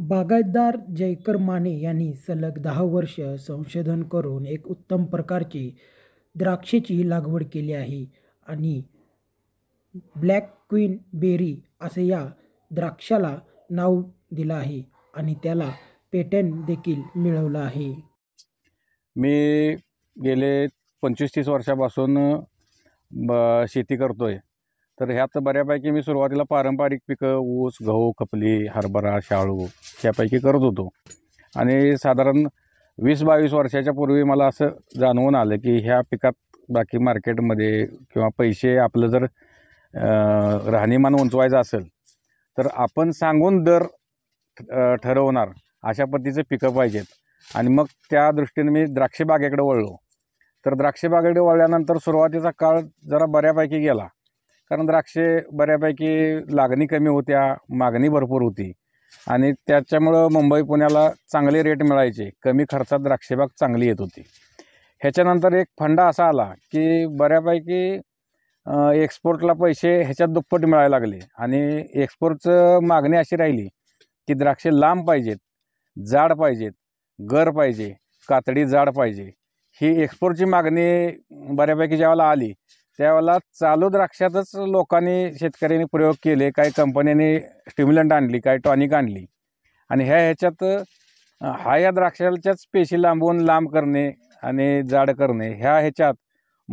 बागायतदार जयकर माने यांनी सलग दहा वर्ष संशोधन करून एक उत्तम प्रकारची द्राक्षेची लागवड केली आहे आणि ब्लॅक क्वीन बेरी असे या द्राक्षाला नाव दिलं आहे आणि त्याला पेटंट देखील मिळवलं आहे मी गेले पंचवीस तीस वर्षापासून ब शेती करतोय तर ह्यात बऱ्यापैकी मी सुरुवातीला पारंपरिक पिकं ऊस गहू खपली हरभरा शाळू यापैकी करत होतो आणि साधारण वीस बावीस वर्षाच्या पूर्वी मला असं जाणवून आलं की ह्या पिकात बाकी मार्केटमध्ये किंवा पैसे आपलं जर राहणीमान उंचवायचं असेल तर आपण सांगून दर ठरवणार अशा पद्धतीचे पिकं पाहिजेत आणि मग त्या दृष्टीने मी द्राक्षबागेकडे वळलो तर द्राक्षबागेकडे वळल्यानंतर सुरुवातीचा काळ जरा बऱ्यापैकी गेला कारण द्राक्षे बऱ्यापैकी लागणी कमी होत्या मागणी भरपूर होती आणि त्याच्यामुळं मुंबई पुण्याला चांगले रेट मिळायचे कमी खर्चात द्राक्षेबाग चांगली येत होती ह्याच्यानंतर एक फंडा असा आला की बऱ्यापैकी एक्सपोर्टला पैसे ह्याच्यात दुप्पट मिळायला लागले आणि एक्सपोर्टचं मागणी अशी राहिली की द्राक्षे लांब पाहिजेत जाड पाहिजेत गर पाहिजे कातडी जाड पाहिजे ही एक्सपोर्टची मागणी बऱ्यापैकी ज्यावेळेला आली त्यावेळेला चालू द्राक्षातच लोकांनी शेतकऱ्यांनी प्रयोग केले काही कंपन्यांनी स्टिम्युलंट आणली काही टॉनिक आणली आणि ह्या ह्याच्यात हा या द्राक्षाच्याच पेशी लांबवून लांब करणे आणि जाड करणे ह्या ह्याच्यात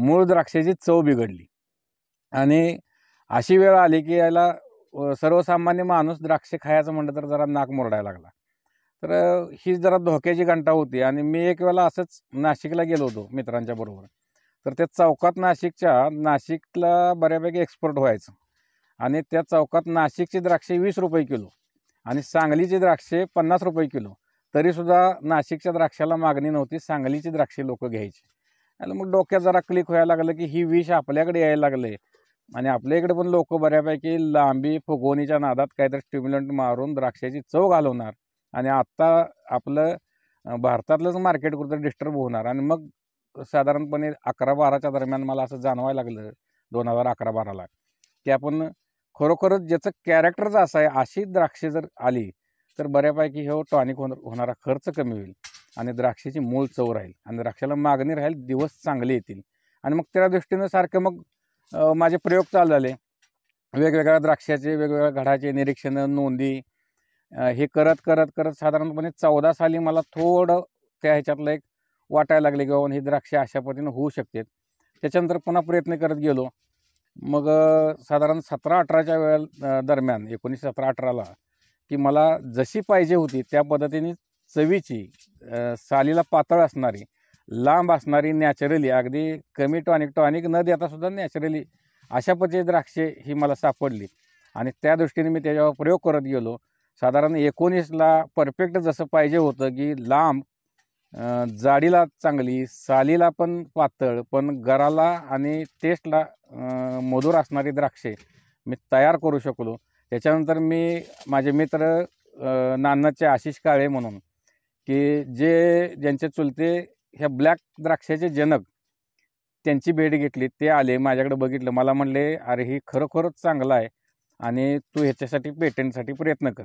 मूळ द्राक्षाची चव बिघडली आणि अशी वेळ आली की याला सर्वसामान्य माणूस द्राक्षे खायचं म्हटलं तर जरा नाक मुरडायला लागला तर ही जरा धोक्याची घंटा होती आणि मी एक वेळा असंच नाशिकला गेलो होतो मित्रांच्या बरोबर तर त्या चौकात नाशिकच्या नाशिकला बऱ्यापैकी एक्सपोर्ट व्हायचं आणि त्या चौकात नाशिकची द्राक्षे वीस रुपये किलो आणि सांगलीची द्राक्षे पन्नास रुपये किलो तरीसुद्धा नाशिकच्या द्राक्षाला मागणी नव्हती सांगलीची द्राक्षे लोक घ्यायची आणि मग डोक्यात जरा क्लिक व्हायला लागलं की ही विष आपल्याकडे यायला लागले आणि आपल्या इकडे पण लोक बऱ्यापैकी लांबी फुगवणीच्या नादात काहीतरी स्टिम्युलंट मारून द्राक्षाची चव घालवणार आणि आत्ता आपलं भारतातलंच मार्केट कुठं डिस्टर्ब होणार आणि मग साधारणपणे अकरा बाराच्या दरम्यान मला असं जाणवायला लागलं दोन हजार अकरा बाराला की आपण खरोखरच ज्याचं जर असं आहे अशी द्राक्षे जर आली तर बऱ्यापैकी हो टॉनिक होणार होणारा खर्च कमी होईल आणि द्राक्षेची मूळ चव राहील आणि द्राक्षाला मागणी राहील दिवस चांगले येतील आणि मग त्या दृष्टीनं सारखं मग माझे प्रयोग चालू झाले वेगवेगळ्या द्राक्षाचे वेगवेगळ्या घडाचे निरीक्षणं नोंदी हे करत करत करत साधारणपणे चौदा साली मला थोडं त्या ह्याच्यातलं एक वाटायला लागले किंवा हे द्राक्षे अशा पद्धतीनं होऊ शकते त्याच्यानंतर पुन्हा प्रयत्न करत गेलो मग साधारण सतरा अठराच्या वेळ दरम्यान एकोणीसशे सतरा अठराला की मला जशी पाहिजे होती त्या पद्धतीने चवीची सालीला पातळ असणारी लांब असणारी नॅचरली अगदी कमी टॉनिक टॉनिक न देतासुद्धा नॅचरली अशा पद्धतीची द्राक्षे ही मला सापडली आणि त्या दृष्टीने मी त्याच्यावर प्रयोग करत गेलो साधारण एकोणीसला परफेक्ट जसं पाहिजे होतं की लांब जाडीला चांगली सालीला पण पातळ पण गराला आणि टेस्टला मधुर असणारी द्राक्षे मी तयार करू शकलो त्याच्यानंतर मी माझे मित्र नानाचे आशिष काळे म्हणून की जे ज्यांचे चुलते ह्या ब्लॅक द्राक्षाचे जनक त्यांची भेट घेतली ते आले माझ्याकडे बघितलं मला म्हणले अरे ही खरोखरच चांगलं आहे आणि तू ह्याच्यासाठी पेटंटसाठी प्रयत्न कर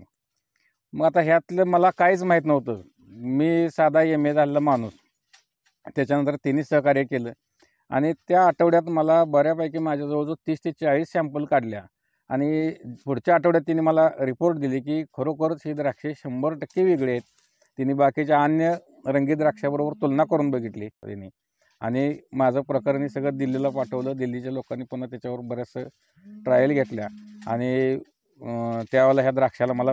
मग आता ह्यातलं मला काहीच माहीत नव्हतं मी साधा एम ए झालेला माणूस त्याच्यानंतर तिने सहकार्य केलं आणि त्या आठवड्यात मला बऱ्यापैकी जो तीस ते चाळीस सॅम्पल काढल्या आणि पुढच्या आठवड्यात तिने मला रिपोर्ट दिली की खरोखरच ही द्राक्षे शंभर टक्के वेगळे आहेत तिने बाकीच्या अन्य रंगीत द्राक्षाबरोबर तुलना करून बघितली तिने आणि माझं प्रकरणी सगळं दिल्लीला पाठवलं दिल्लीच्या लोकांनी पुन्हा त्याच्यावर बऱ्याच ट्रायल घेतल्या आणि त्यावेळेला ह्या द्राक्षाला मला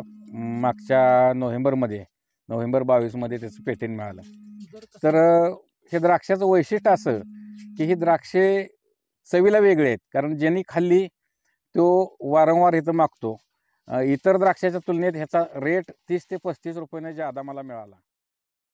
मागच्या नोव्हेंबरमध्ये नोव्हेंबर बावीसमध्ये त्याचं पेटेंट मिळालं तर हे द्राक्षाचं वैशिष्ट्य असं की ही द्राक्षे चवीला वेगळे आहेत कारण ज्यांनी खाल्ली तो वारंवार इथं मागतो इतर द्राक्षाच्या तुलनेत ह्याचा रेट तीस ते पस्तीस रुपयाने ज्यादा मला मिळाला